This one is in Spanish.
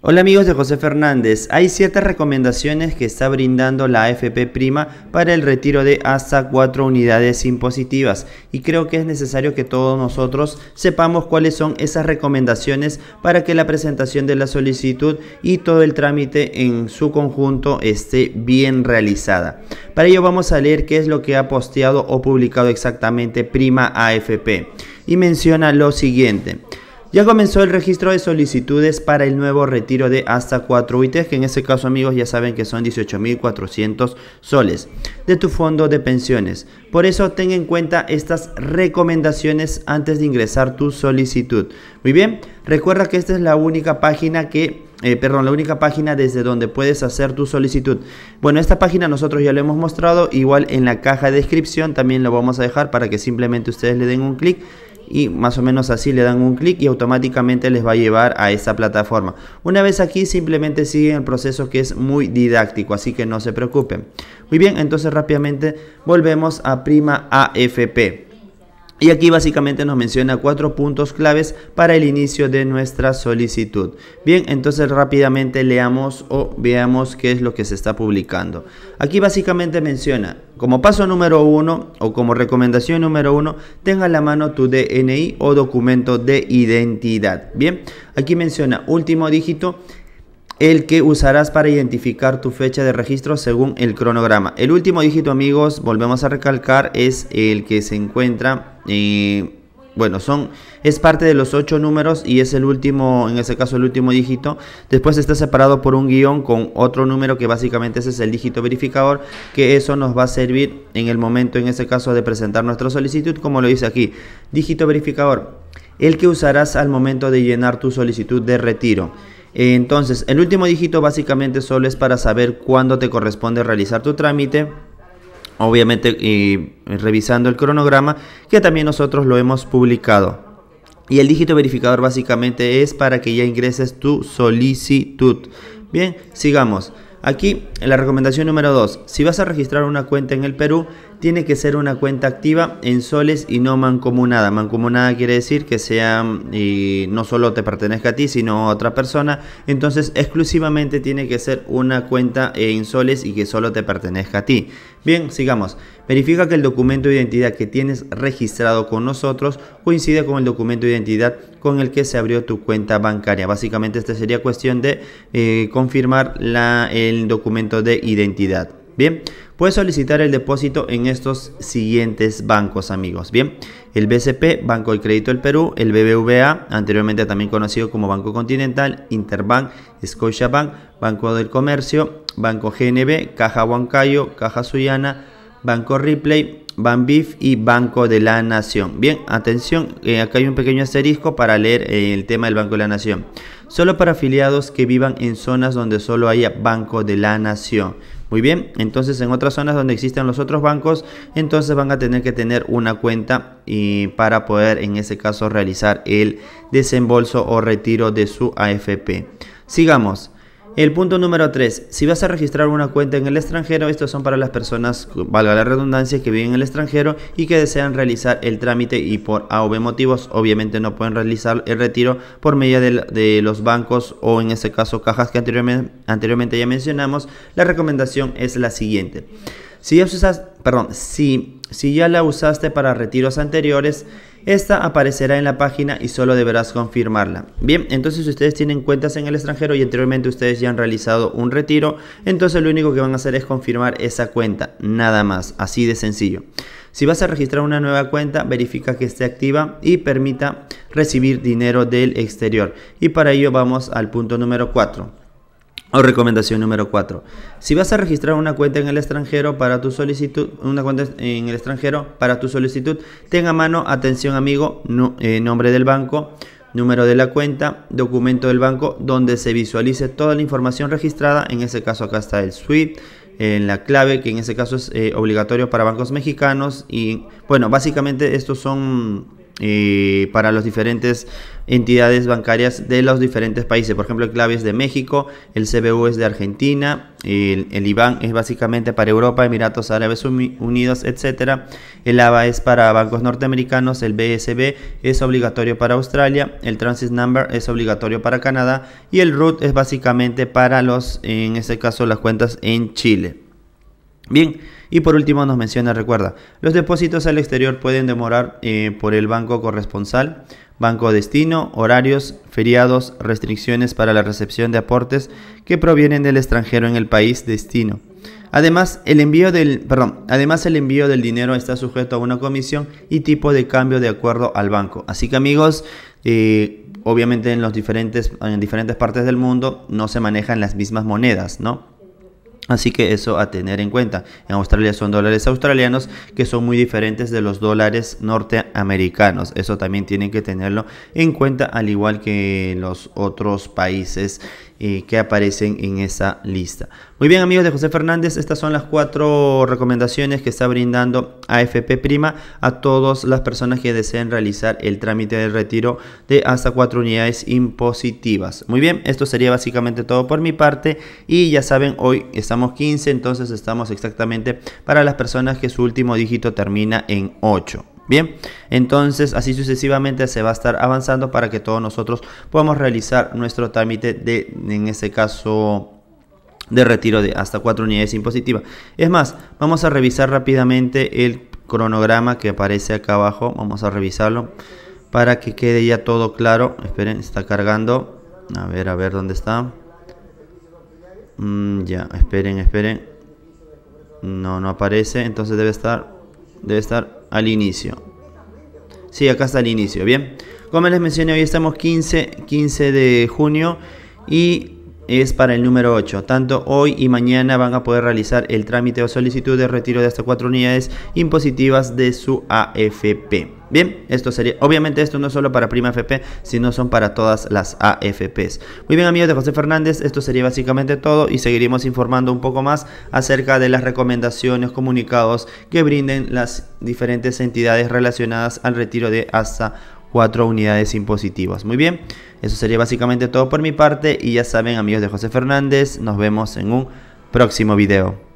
Hola amigos de José Fernández, hay ciertas recomendaciones que está brindando la AFP Prima para el retiro de hasta 4 unidades impositivas y creo que es necesario que todos nosotros sepamos cuáles son esas recomendaciones para que la presentación de la solicitud y todo el trámite en su conjunto esté bien realizada. Para ello vamos a leer qué es lo que ha posteado o publicado exactamente Prima AFP y menciona lo siguiente ya comenzó el registro de solicitudes para el nuevo retiro de hasta 4 UITs, e que en este caso amigos ya saben que son 18.400 soles de tu fondo de pensiones. Por eso ten en cuenta estas recomendaciones antes de ingresar tu solicitud. Muy bien, recuerda que esta es la única página que eh, perdón, la única página desde donde puedes hacer tu solicitud. Bueno, esta página nosotros ya lo hemos mostrado, igual en la caja de descripción también lo vamos a dejar para que simplemente ustedes le den un clic y más o menos así le dan un clic y automáticamente les va a llevar a esa plataforma. Una vez aquí simplemente siguen el proceso que es muy didáctico, así que no se preocupen. Muy bien, entonces rápidamente volvemos a Prima AFP. Y aquí básicamente nos menciona cuatro puntos claves para el inicio de nuestra solicitud. Bien, entonces rápidamente leamos o veamos qué es lo que se está publicando. Aquí básicamente menciona, como paso número uno o como recomendación número uno, tenga la mano tu DNI o documento de identidad. Bien, aquí menciona último dígito el que usarás para identificar tu fecha de registro según el cronograma. El último dígito, amigos, volvemos a recalcar, es el que se encuentra... Eh, bueno, son, es parte de los ocho números y es el último, en ese caso el último dígito. Después está separado por un guión con otro número que básicamente ese es el dígito verificador, que eso nos va a servir en el momento, en ese caso, de presentar nuestra solicitud, como lo dice aquí. Dígito verificador, el que usarás al momento de llenar tu solicitud de retiro. Entonces, el último dígito básicamente solo es para saber cuándo te corresponde realizar tu trámite. Obviamente, revisando el cronograma, que también nosotros lo hemos publicado. Y el dígito verificador básicamente es para que ya ingreses tu solicitud. Bien, sigamos. Aquí en la recomendación número 2. Si vas a registrar una cuenta en el Perú, tiene que ser una cuenta activa en soles y no mancomunada. Mancomunada quiere decir que sea y no solo te pertenezca a ti, sino a otra persona. Entonces, exclusivamente tiene que ser una cuenta en soles y que solo te pertenezca a ti. Bien, sigamos. Verifica que el documento de identidad que tienes registrado con nosotros coincide con el documento de identidad con el que se abrió tu cuenta bancaria. Básicamente, esta sería cuestión de eh, confirmar la, el documento de identidad. Bien, puedes solicitar el depósito en estos siguientes bancos, amigos. Bien, el BCP, Banco de Crédito del Perú, el BBVA, anteriormente también conocido como Banco Continental, Interbank, Scotiabank, Banco del Comercio, Banco GNB, Caja Huancayo, Caja Suyana, Banco Ripley, Banbif y Banco de la Nación. Bien, atención, eh, acá hay un pequeño asterisco para leer eh, el tema del Banco de la Nación. Solo para afiliados que vivan en zonas donde solo haya Banco de la Nación. Muy bien, entonces en otras zonas donde existen los otros bancos, entonces van a tener que tener una cuenta y para poder en ese caso realizar el desembolso o retiro de su AFP. Sigamos. El punto número 3. Si vas a registrar una cuenta en el extranjero, estos son para las personas, valga la redundancia, que viven en el extranjero y que desean realizar el trámite y por A o B motivos, obviamente no pueden realizar el retiro por medio de, los bancos o en este caso cajas que anteriormente, ya mencionamos. La recomendación es la siguiente. Si usas, perdón, si si ya la usaste para retiros anteriores, esta aparecerá en la página y solo deberás confirmarla. Bien, entonces si ustedes tienen cuentas en el extranjero y anteriormente ustedes ya han realizado un retiro, entonces lo único que van a hacer es confirmar esa cuenta, nada más, así de sencillo. Si vas a registrar una nueva cuenta, verifica que esté activa y permita recibir dinero del exterior. Y para ello vamos al punto número 4 o recomendación número 4. Si vas a registrar una cuenta en el extranjero para tu solicitud, una cuenta en el extranjero para tu solicitud, ten a mano, atención amigo, eh, nombre del banco, número de la cuenta, documento del banco donde se visualice toda la información registrada, en ese caso acá está el suite, en la clave, que en ese caso es eh, obligatorio para bancos mexicanos. Y bueno, básicamente estos son eh, para las diferentes entidades bancarias de los diferentes países. Por ejemplo, el clave es de México, el CBU es de Argentina, el, el IBAN es básicamente para Europa, Emiratos Árabes Unidos, etc. El ABA es para bancos norteamericanos, el BSB es obligatorio para Australia, el Transit Number es obligatorio para Canadá y el RUT es básicamente para los, en este caso, las cuentas en Chile. Bien, y por último nos menciona, recuerda, los depósitos al exterior pueden demorar eh, por el banco corresponsal, banco destino, horarios, feriados, restricciones para la recepción de aportes que provienen del extranjero en el país destino. Además, el envío del, además el envío del dinero está sujeto a una comisión y tipo de cambio de acuerdo al banco. Así que amigos, eh, obviamente en, los diferentes, en diferentes partes del mundo no se manejan las mismas monedas, ¿no? Así que eso a tener en cuenta. En Australia son dólares australianos que son muy diferentes de los dólares norteamericanos. Eso también tienen que tenerlo en cuenta, al igual que los otros países eh, que aparecen en esa lista. Muy bien amigos de José Fernández, estas son las cuatro recomendaciones que está brindando AFP Prima a todas las personas que deseen realizar el trámite de retiro de hasta cuatro unidades impositivas. Muy bien, esto sería básicamente todo por mi parte y ya saben, hoy estamos 15, entonces estamos exactamente para las personas que su último dígito termina en 8. Bien, entonces así sucesivamente se va a estar avanzando para que todos nosotros podamos realizar nuestro trámite de, en este caso, de retiro de hasta 4 unidades impositivas. Es más, vamos a revisar rápidamente el cronograma que aparece acá abajo. Vamos a revisarlo para que quede ya todo claro. Esperen, está cargando. A ver, a ver dónde está. Mm, ya, esperen, esperen. No, no aparece, entonces debe estar, debe estar al inicio. Sí, acá está al inicio, bien. Como les mencioné, hoy estamos 15, 15 de junio y es para el número 8. Tanto hoy y mañana van a poder realizar el trámite o solicitud de retiro de hasta cuatro unidades impositivas de su AFP. Bien, esto sería, obviamente esto no es solo para Prima FP, sino son para todas las AFPs. Muy bien amigos de José Fernández, esto sería básicamente todo y seguiremos informando un poco más acerca de las recomendaciones, comunicados que brinden las diferentes entidades relacionadas al retiro de hasta cuatro unidades impositivas. Muy bien, eso sería básicamente todo por mi parte y ya saben amigos de José Fernández, nos vemos en un próximo video.